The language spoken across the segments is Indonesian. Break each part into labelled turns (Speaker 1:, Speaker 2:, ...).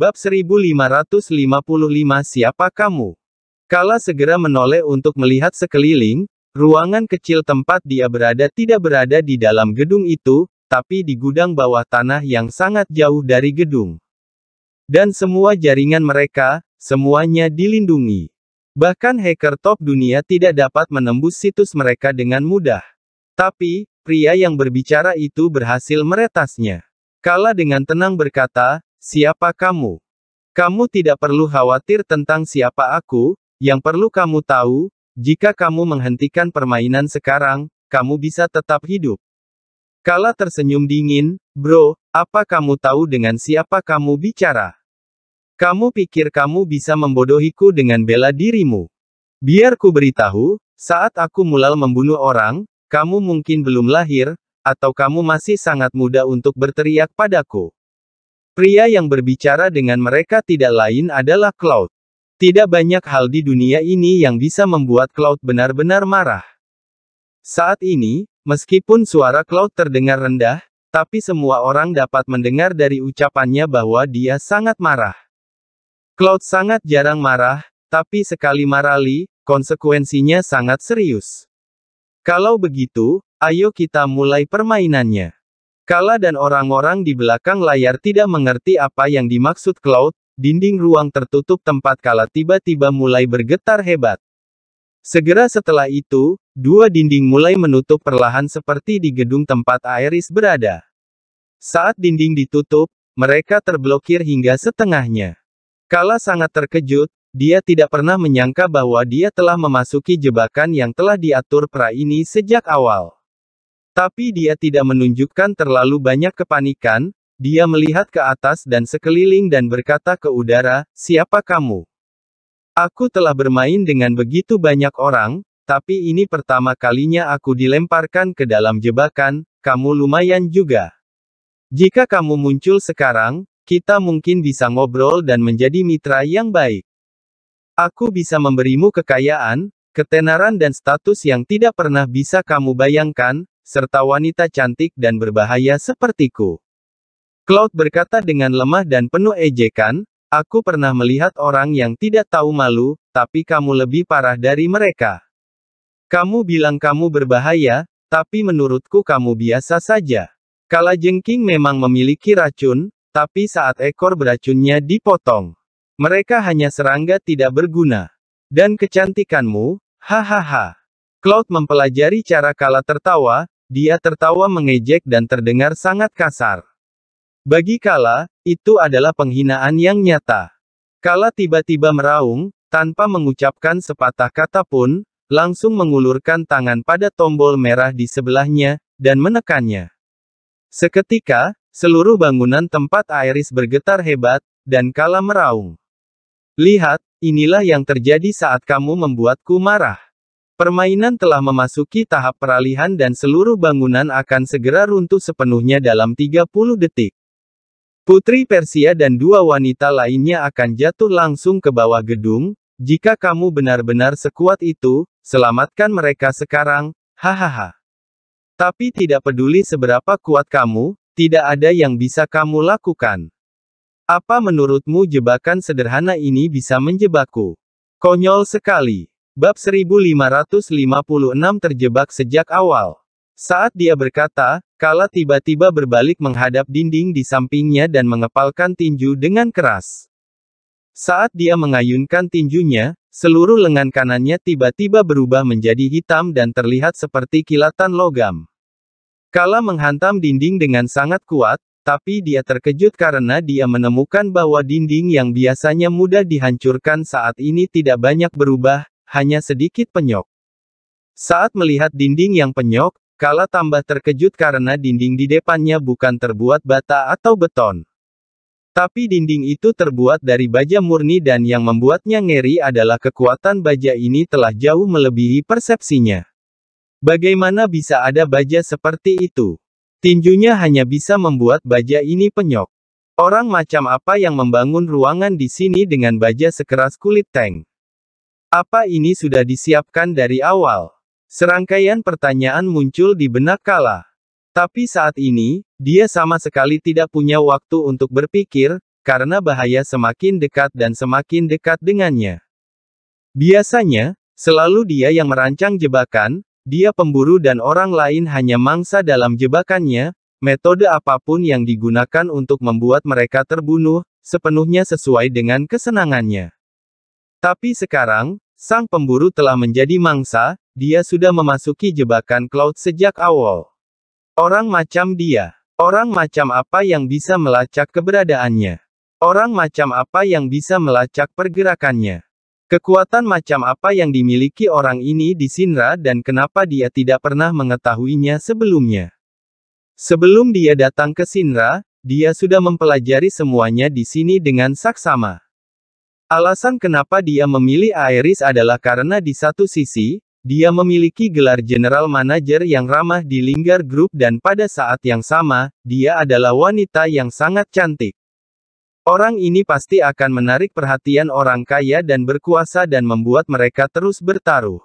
Speaker 1: Bab 1555 Siapa kamu? Kala segera menoleh untuk melihat sekeliling, ruangan kecil tempat dia berada tidak berada di dalam gedung itu, tapi di gudang bawah tanah yang sangat jauh dari gedung. Dan semua jaringan mereka, semuanya dilindungi. Bahkan hacker top dunia tidak dapat menembus situs mereka dengan mudah. Tapi, pria yang berbicara itu berhasil meretasnya. Kala dengan tenang berkata, Siapa kamu? Kamu tidak perlu khawatir tentang siapa aku, yang perlu kamu tahu, jika kamu menghentikan permainan sekarang, kamu bisa tetap hidup. Kala tersenyum dingin, bro, apa kamu tahu dengan siapa kamu bicara? Kamu pikir kamu bisa membodohiku dengan bela dirimu? Biar ku beritahu, saat aku mulai membunuh orang, kamu mungkin belum lahir, atau kamu masih sangat muda untuk berteriak padaku. Pria yang berbicara dengan mereka tidak lain adalah Cloud. Tidak banyak hal di dunia ini yang bisa membuat Cloud benar-benar marah. Saat ini, meskipun suara Cloud terdengar rendah, tapi semua orang dapat mendengar dari ucapannya bahwa dia sangat marah. Cloud sangat jarang marah, tapi sekali marah konsekuensinya sangat serius. Kalau begitu, ayo kita mulai permainannya. Kala dan orang-orang di belakang layar tidak mengerti apa yang dimaksud cloud, dinding ruang tertutup tempat Kala tiba-tiba mulai bergetar hebat. Segera setelah itu, dua dinding mulai menutup perlahan seperti di gedung tempat Iris berada. Saat dinding ditutup, mereka terblokir hingga setengahnya. Kala sangat terkejut, dia tidak pernah menyangka bahwa dia telah memasuki jebakan yang telah diatur pra ini sejak awal. Tapi dia tidak menunjukkan terlalu banyak kepanikan, dia melihat ke atas dan sekeliling dan berkata ke udara, siapa kamu? Aku telah bermain dengan begitu banyak orang, tapi ini pertama kalinya aku dilemparkan ke dalam jebakan, kamu lumayan juga. Jika kamu muncul sekarang, kita mungkin bisa ngobrol dan menjadi mitra yang baik. Aku bisa memberimu kekayaan, ketenaran dan status yang tidak pernah bisa kamu bayangkan, serta wanita cantik dan berbahaya sepertiku. Cloud berkata dengan lemah dan penuh ejekan, Aku pernah melihat orang yang tidak tahu malu, tapi kamu lebih parah dari mereka. Kamu bilang kamu berbahaya, tapi menurutku kamu biasa saja. Kala jengking memang memiliki racun, tapi saat ekor beracunnya dipotong. Mereka hanya serangga tidak berguna. Dan kecantikanmu, hahaha. Cloud mempelajari cara kala tertawa, dia tertawa mengejek dan terdengar sangat kasar. Bagi Kala, itu adalah penghinaan yang nyata. Kala tiba-tiba meraung, tanpa mengucapkan sepatah kata pun, langsung mengulurkan tangan pada tombol merah di sebelahnya, dan menekannya. Seketika, seluruh bangunan tempat Iris bergetar hebat, dan Kala meraung. Lihat, inilah yang terjadi saat kamu membuatku marah. Permainan telah memasuki tahap peralihan dan seluruh bangunan akan segera runtuh sepenuhnya dalam 30 detik. Putri Persia dan dua wanita lainnya akan jatuh langsung ke bawah gedung, jika kamu benar-benar sekuat itu, selamatkan mereka sekarang, hahaha. Tapi tidak peduli seberapa kuat kamu, tidak ada yang bisa kamu lakukan. Apa menurutmu jebakan sederhana ini bisa menjebakku? Konyol sekali. Bab 1556 terjebak sejak awal. Saat dia berkata, Kala tiba-tiba berbalik menghadap dinding di sampingnya dan mengepalkan tinju dengan keras. Saat dia mengayunkan tinjunya, seluruh lengan kanannya tiba-tiba berubah menjadi hitam dan terlihat seperti kilatan logam. Kala menghantam dinding dengan sangat kuat, tapi dia terkejut karena dia menemukan bahwa dinding yang biasanya mudah dihancurkan saat ini tidak banyak berubah, hanya sedikit penyok. Saat melihat dinding yang penyok, Kala tambah terkejut karena dinding di depannya bukan terbuat bata atau beton. Tapi dinding itu terbuat dari baja murni dan yang membuatnya ngeri adalah kekuatan baja ini telah jauh melebihi persepsinya. Bagaimana bisa ada baja seperti itu? Tinjunya hanya bisa membuat baja ini penyok. Orang macam apa yang membangun ruangan di sini dengan baja sekeras kulit tank? Apa ini sudah disiapkan dari awal? Serangkaian pertanyaan muncul di benak Kala. Tapi saat ini, dia sama sekali tidak punya waktu untuk berpikir, karena bahaya semakin dekat dan semakin dekat dengannya. Biasanya, selalu dia yang merancang jebakan, dia pemburu dan orang lain hanya mangsa dalam jebakannya, metode apapun yang digunakan untuk membuat mereka terbunuh, sepenuhnya sesuai dengan kesenangannya. Tapi sekarang, sang pemburu telah menjadi mangsa, dia sudah memasuki jebakan Cloud sejak awal. Orang macam dia. Orang macam apa yang bisa melacak keberadaannya? Orang macam apa yang bisa melacak pergerakannya? Kekuatan macam apa yang dimiliki orang ini di Sinra dan kenapa dia tidak pernah mengetahuinya sebelumnya? Sebelum dia datang ke Sinra, dia sudah mempelajari semuanya di sini dengan saksama. Alasan kenapa dia memilih Aeris adalah karena di satu sisi, dia memiliki gelar general manager yang ramah di Linggar grup dan pada saat yang sama, dia adalah wanita yang sangat cantik. Orang ini pasti akan menarik perhatian orang kaya dan berkuasa dan membuat mereka terus bertaruh.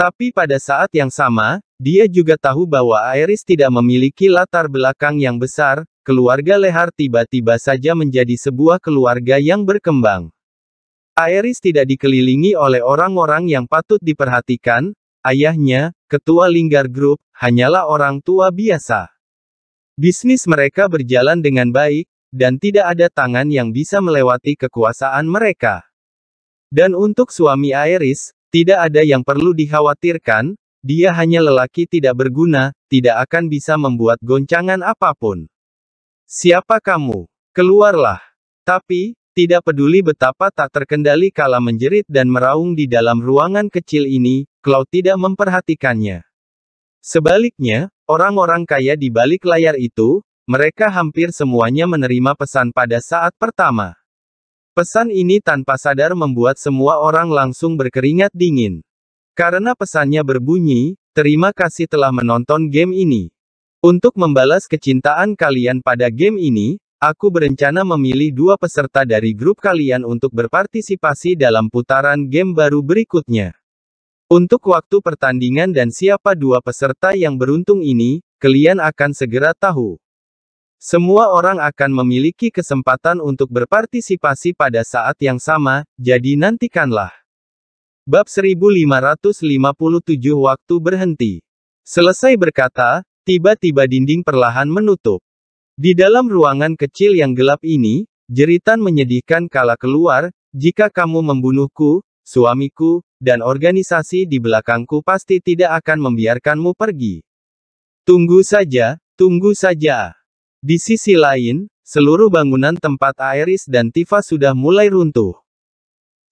Speaker 1: Tapi pada saat yang sama, dia juga tahu bahwa Aeris tidak memiliki latar belakang yang besar, keluarga Lehar tiba-tiba saja menjadi sebuah keluarga yang berkembang. Aeris tidak dikelilingi oleh orang-orang yang patut diperhatikan, ayahnya, ketua Linggar Group, hanyalah orang tua biasa. Bisnis mereka berjalan dengan baik, dan tidak ada tangan yang bisa melewati kekuasaan mereka. Dan untuk suami Aeris, tidak ada yang perlu dikhawatirkan, dia hanya lelaki tidak berguna, tidak akan bisa membuat goncangan apapun. Siapa kamu? Keluarlah. Tapi, tidak peduli betapa tak terkendali kala menjerit dan meraung di dalam ruangan kecil ini, Cloud tidak memperhatikannya. Sebaliknya, orang-orang kaya di balik layar itu, mereka hampir semuanya menerima pesan pada saat pertama. Pesan ini tanpa sadar membuat semua orang langsung berkeringat dingin. Karena pesannya berbunyi, terima kasih telah menonton game ini. Untuk membalas kecintaan kalian pada game ini, Aku berencana memilih dua peserta dari grup kalian untuk berpartisipasi dalam putaran game baru berikutnya. Untuk waktu pertandingan dan siapa dua peserta yang beruntung ini, kalian akan segera tahu. Semua orang akan memiliki kesempatan untuk berpartisipasi pada saat yang sama, jadi nantikanlah. Bab 1557 waktu berhenti. Selesai berkata, tiba-tiba dinding perlahan menutup. Di dalam ruangan kecil yang gelap ini, jeritan menyedihkan kala keluar, jika kamu membunuhku, suamiku, dan organisasi di belakangku pasti tidak akan membiarkanmu pergi. Tunggu saja, tunggu saja. Di sisi lain, seluruh bangunan tempat Iris dan Tifa sudah mulai runtuh.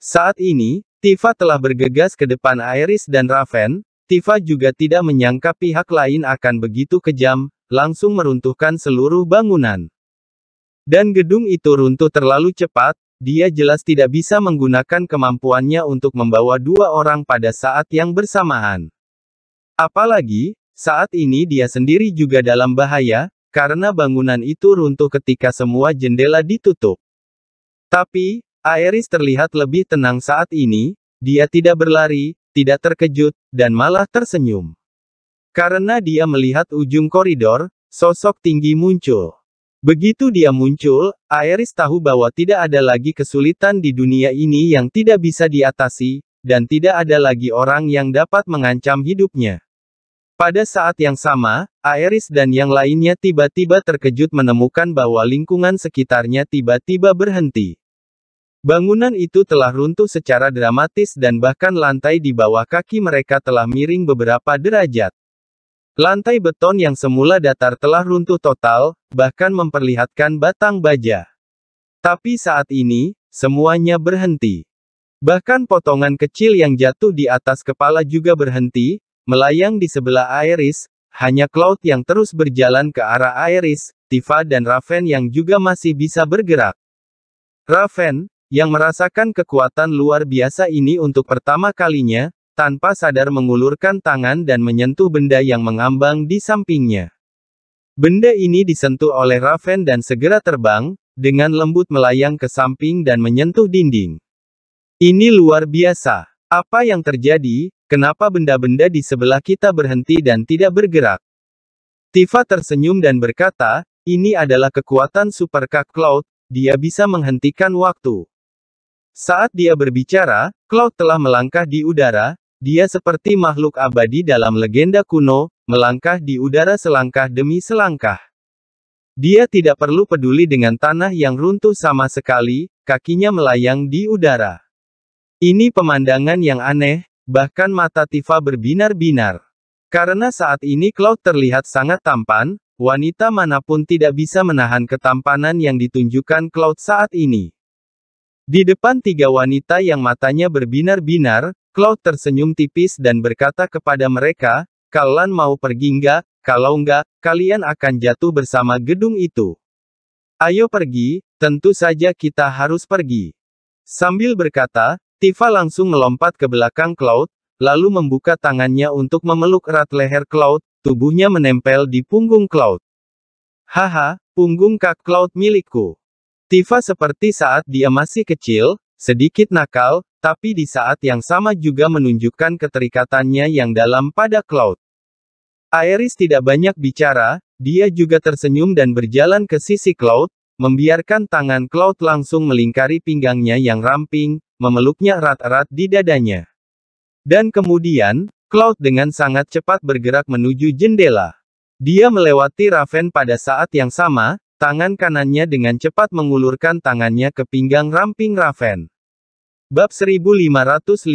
Speaker 1: Saat ini, Tifa telah bergegas ke depan Iris dan Raven, Tifa juga tidak menyangka pihak lain akan begitu kejam, langsung meruntuhkan seluruh bangunan. Dan gedung itu runtuh terlalu cepat, dia jelas tidak bisa menggunakan kemampuannya untuk membawa dua orang pada saat yang bersamaan. Apalagi, saat ini dia sendiri juga dalam bahaya, karena bangunan itu runtuh ketika semua jendela ditutup. Tapi, Aeris terlihat lebih tenang saat ini, dia tidak berlari, tidak terkejut, dan malah tersenyum. Karena dia melihat ujung koridor, sosok tinggi muncul. Begitu dia muncul, Aeris tahu bahwa tidak ada lagi kesulitan di dunia ini yang tidak bisa diatasi, dan tidak ada lagi orang yang dapat mengancam hidupnya. Pada saat yang sama, Aeris dan yang lainnya tiba-tiba terkejut menemukan bahwa lingkungan sekitarnya tiba-tiba berhenti. Bangunan itu telah runtuh secara dramatis dan bahkan lantai di bawah kaki mereka telah miring beberapa derajat. Lantai beton yang semula datar telah runtuh total, bahkan memperlihatkan batang baja. Tapi saat ini, semuanya berhenti. Bahkan potongan kecil yang jatuh di atas kepala juga berhenti, melayang di sebelah Iris, hanya Cloud yang terus berjalan ke arah Iris, Tifa dan Raven yang juga masih bisa bergerak. Raven, yang merasakan kekuatan luar biasa ini untuk pertama kalinya, tanpa sadar mengulurkan tangan dan menyentuh benda yang mengambang di sampingnya. Benda ini disentuh oleh Raven dan segera terbang, dengan lembut melayang ke samping dan menyentuh dinding. Ini luar biasa. Apa yang terjadi, kenapa benda-benda di sebelah kita berhenti dan tidak bergerak? Tifa tersenyum dan berkata, ini adalah kekuatan Super Kak Cloud, dia bisa menghentikan waktu. Saat dia berbicara, Cloud telah melangkah di udara, dia seperti makhluk abadi dalam legenda kuno, melangkah di udara selangkah demi selangkah. Dia tidak perlu peduli dengan tanah yang runtuh sama sekali, kakinya melayang di udara. Ini pemandangan yang aneh, bahkan mata Tifa berbinar-binar. Karena saat ini Cloud terlihat sangat tampan, wanita manapun tidak bisa menahan ketampanan yang ditunjukkan Cloud saat ini. Di depan tiga wanita yang matanya berbinar-binar, Cloud tersenyum tipis dan berkata kepada mereka, kalian mau pergi enggak? kalau enggak, kalian akan jatuh bersama gedung itu. Ayo pergi, tentu saja kita harus pergi. Sambil berkata, Tifa langsung melompat ke belakang Cloud, lalu membuka tangannya untuk memeluk erat leher Cloud, tubuhnya menempel di punggung Cloud. Haha, punggung kak Cloud milikku. Tifa seperti saat dia masih kecil, sedikit nakal, tapi di saat yang sama juga menunjukkan keterikatannya yang dalam pada Cloud. Aeris tidak banyak bicara, dia juga tersenyum dan berjalan ke sisi Cloud, membiarkan tangan Cloud langsung melingkari pinggangnya yang ramping, memeluknya erat-erat di dadanya. Dan kemudian, Cloud dengan sangat cepat bergerak menuju jendela. Dia melewati Raven pada saat yang sama, tangan kanannya dengan cepat mengulurkan tangannya ke pinggang ramping Raven. Bab 1558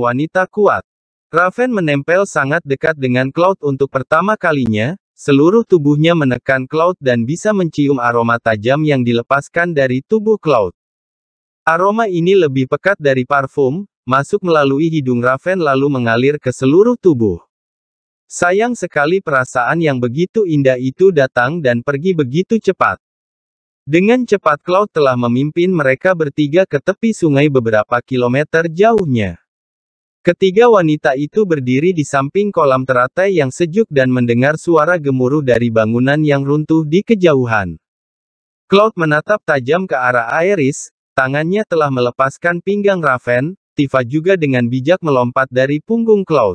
Speaker 1: Wanita Kuat Raven menempel sangat dekat dengan Cloud untuk pertama kalinya, seluruh tubuhnya menekan Cloud dan bisa mencium aroma tajam yang dilepaskan dari tubuh Cloud. Aroma ini lebih pekat dari parfum, masuk melalui hidung Raven lalu mengalir ke seluruh tubuh. Sayang sekali perasaan yang begitu indah itu datang dan pergi begitu cepat. Dengan cepat Cloud telah memimpin mereka bertiga ke tepi sungai beberapa kilometer jauhnya. Ketiga wanita itu berdiri di samping kolam teratai yang sejuk dan mendengar suara gemuruh dari bangunan yang runtuh di kejauhan. Cloud menatap tajam ke arah Aeris, tangannya telah melepaskan pinggang Raven, Tifa juga dengan bijak melompat dari punggung Cloud.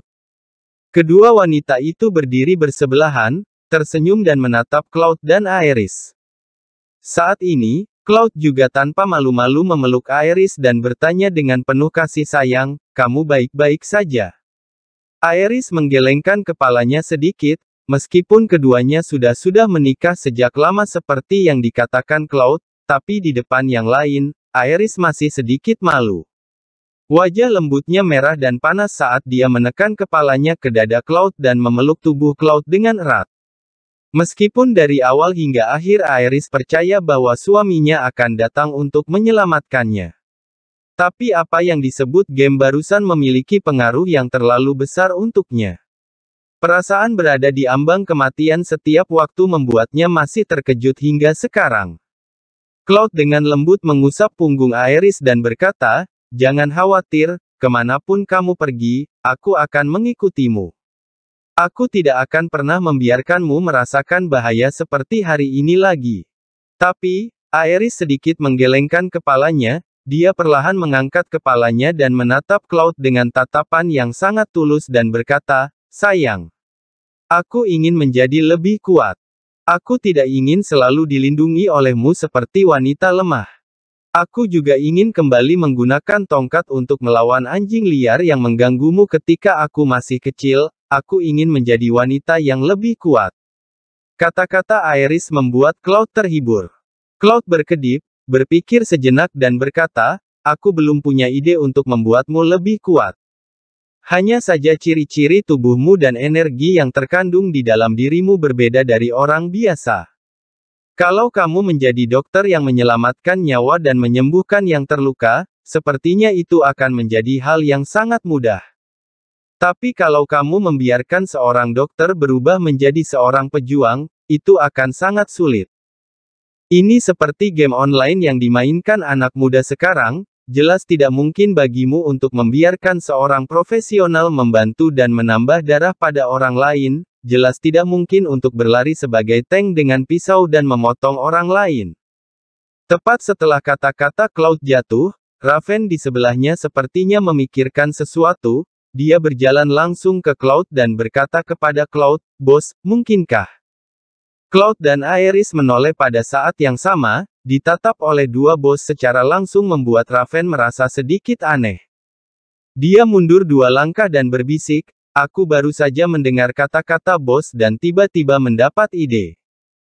Speaker 1: Kedua wanita itu berdiri bersebelahan, tersenyum dan menatap Cloud dan Aeris. Saat ini, Cloud juga tanpa malu-malu memeluk Iris dan bertanya dengan penuh kasih sayang, kamu baik-baik saja. Iris menggelengkan kepalanya sedikit, meskipun keduanya sudah-sudah menikah sejak lama seperti yang dikatakan Cloud, tapi di depan yang lain, Iris masih sedikit malu. Wajah lembutnya merah dan panas saat dia menekan kepalanya ke dada Cloud dan memeluk tubuh Cloud dengan erat. Meskipun dari awal hingga akhir Iris percaya bahwa suaminya akan datang untuk menyelamatkannya. Tapi apa yang disebut game barusan memiliki pengaruh yang terlalu besar untuknya. Perasaan berada di ambang kematian setiap waktu membuatnya masih terkejut hingga sekarang. Cloud dengan lembut mengusap punggung Iris dan berkata, Jangan khawatir, kemanapun kamu pergi, aku akan mengikutimu. Aku tidak akan pernah membiarkanmu merasakan bahaya seperti hari ini lagi. Tapi, Aeris sedikit menggelengkan kepalanya, dia perlahan mengangkat kepalanya dan menatap Cloud dengan tatapan yang sangat tulus dan berkata, Sayang. Aku ingin menjadi lebih kuat. Aku tidak ingin selalu dilindungi olehmu seperti wanita lemah. Aku juga ingin kembali menggunakan tongkat untuk melawan anjing liar yang mengganggumu ketika aku masih kecil, Aku ingin menjadi wanita yang lebih kuat. Kata-kata Iris membuat Cloud terhibur. Cloud berkedip, berpikir sejenak dan berkata, aku belum punya ide untuk membuatmu lebih kuat. Hanya saja ciri-ciri tubuhmu dan energi yang terkandung di dalam dirimu berbeda dari orang biasa. Kalau kamu menjadi dokter yang menyelamatkan nyawa dan menyembuhkan yang terluka, sepertinya itu akan menjadi hal yang sangat mudah. Tapi kalau kamu membiarkan seorang dokter berubah menjadi seorang pejuang, itu akan sangat sulit. Ini seperti game online yang dimainkan anak muda sekarang, jelas tidak mungkin bagimu untuk membiarkan seorang profesional membantu dan menambah darah pada orang lain, jelas tidak mungkin untuk berlari sebagai tank dengan pisau dan memotong orang lain. Tepat setelah kata-kata Cloud jatuh, Raven di sebelahnya sepertinya memikirkan sesuatu, dia berjalan langsung ke Cloud dan berkata kepada Cloud, Bos, mungkinkah? Cloud dan Aeris menoleh pada saat yang sama, ditatap oleh dua bos secara langsung membuat Raven merasa sedikit aneh. Dia mundur dua langkah dan berbisik, aku baru saja mendengar kata-kata bos dan tiba-tiba mendapat ide.